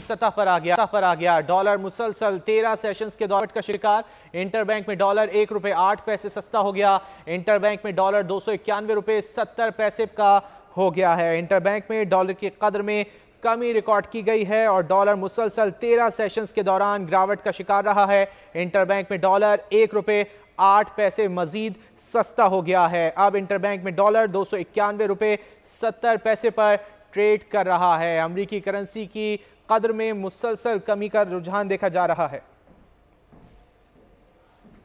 की सतह पर आ गया सतह पर आ गया डॉलर मुसलसल तेरह सेशंस के दौर का शिकार इंटरबैंक में डॉलर एक रुपये आठ पैसे सस्ता हो गया इंटरबैंक में डॉलर दो सौ इक्यानवे रुपये सत्तर पैसे का हो गया है इंटरबैंक में डॉलर की कदर में कमी रिकॉर्ड की गई है और डॉलर मुसलसल तेरह सेशंस के दौरान गिरावट का शिकार रहा है इंटर में डॉलर एक रुपये आठ पैसे मजीद सस्ता हो गया है अब इंटरबैंक में डॉलर दो सौ इक्यानवे रुपये सत्तर पैसे पर ट्रेड कर रहा है अमरीकी करेंसी की कदर में मुसलसल कमी का रुझान देखा जा रहा है